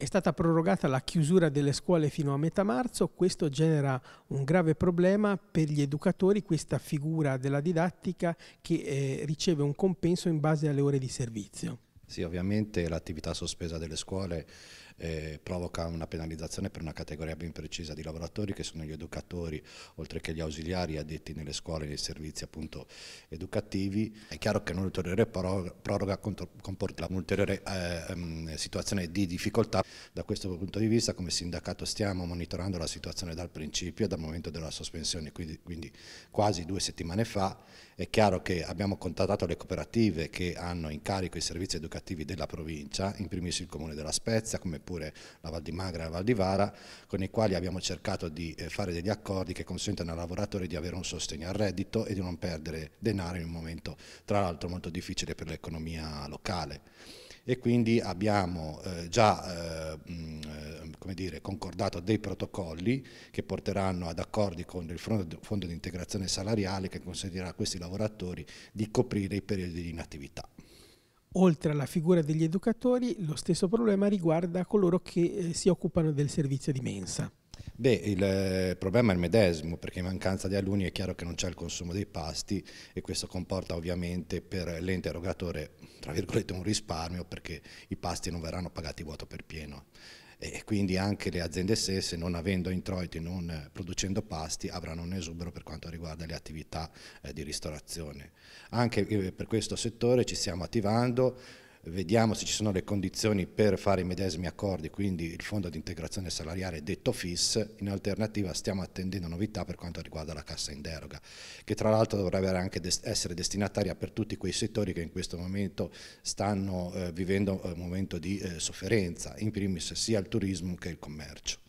È stata prorogata la chiusura delle scuole fino a metà marzo, questo genera un grave problema per gli educatori, questa figura della didattica che eh, riceve un compenso in base alle ore di servizio. Sì, ovviamente l'attività sospesa delle scuole eh, provoca una penalizzazione per una categoria ben precisa di lavoratori che sono gli educatori, oltre che gli ausiliari addetti nelle scuole e nei servizi appunto, educativi. È chiaro che un'ulteriore proroga comporta un'ulteriore eh, ehm, situazione di difficoltà. Da questo punto di vista come sindacato stiamo monitorando la situazione dal principio, dal momento della sospensione, quindi, quindi quasi due settimane fa. È chiaro che abbiamo contattato le cooperative che hanno in carico i servizi educativi della provincia, in primis il comune della Spezia come oppure la Val di Magra e la Val di Vara, con i quali abbiamo cercato di eh, fare degli accordi che consentano ai lavoratori di avere un sostegno al reddito e di non perdere denaro in un momento tra l'altro molto difficile per l'economia locale e quindi abbiamo eh, già eh, mh, eh, dire, concordato dei protocolli che porteranno ad accordi con il fondo di integrazione salariale che consentirà a questi lavoratori di coprire i periodi di inattività. Oltre alla figura degli educatori, lo stesso problema riguarda coloro che eh, si occupano del servizio di mensa. Beh, il eh, problema è il medesimo, perché in mancanza di alunni è chiaro che non c'è il consumo dei pasti e questo comporta ovviamente per l'ente erogatore, un risparmio perché i pasti non verranno pagati vuoto per pieno e quindi anche le aziende stesse non avendo introiti, non eh, producendo pasti avranno un esubero per quanto riguarda le attività eh, di ristorazione. Anche eh, per questo settore ci stiamo attivando, vediamo se ci sono le condizioni per fare i medesimi accordi, quindi il fondo di integrazione salariale detto FIS, in alternativa stiamo attendendo novità per quanto riguarda la cassa in deroga, che tra l'altro dovrebbe anche essere destinataria per tutti quei settori che in questo momento stanno eh, vivendo eh, un momento di eh, sofferenza, in primis sia il turismo che il commercio.